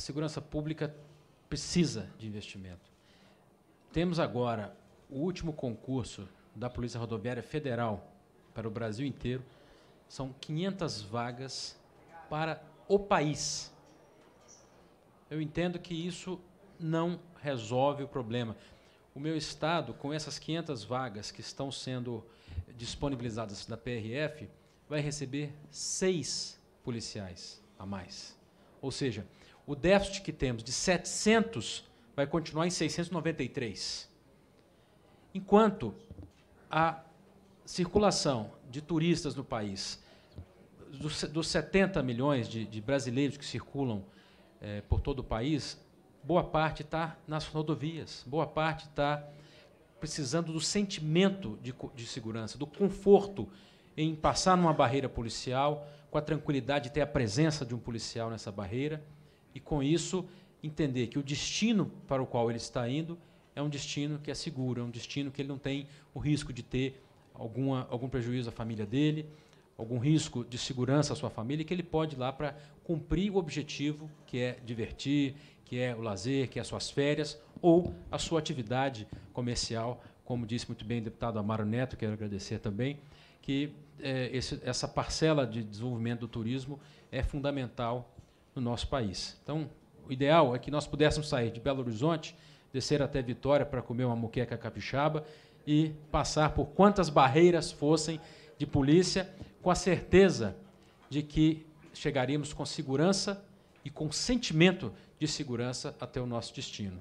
segurança pública precisa de investimento. Temos agora o último concurso da Polícia Rodoviária Federal para o Brasil inteiro. São 500 vagas para o país. Eu entendo que isso não resolve o problema. O meu estado, com essas 500 vagas que estão sendo disponibilizadas da PRF, vai receber seis policiais a mais. Ou seja, o déficit que temos de 700 vai continuar em 693. Enquanto a circulação de turistas no país, dos, dos 70 milhões de, de, brasileiros que circulam eh, por todo o país, boa parte está nas rodovias, boa parte está precisando do sentimento de, de, segurança, do conforto em passar numa barreira policial, com a tranquilidade de ter a presença de um policial nessa barreira e, com isso, entender que o destino para o qual ele está indo é um destino que é seguro, é um destino que ele não tem o risco de ter alguma, algum prejuízo à família dele, algum risco de segurança à sua família, e que ele pode ir lá para cumprir o objetivo que é divertir, que é o lazer, que é as suas férias ou a sua atividade comercial, como disse muito bem o deputado Amaro Neto, quero agradecer também, que é, esse, essa parcela de desenvolvimento do turismo é fundamental no nosso país. Então, o ideal é que nós pudéssemos sair de Belo Horizonte, descer até Vitória para comer uma moqueca capixaba e passar por quantas barreiras fossem de polícia, com a certeza de que chegaríamos com segurança e com sentimento de segurança até o nosso destino.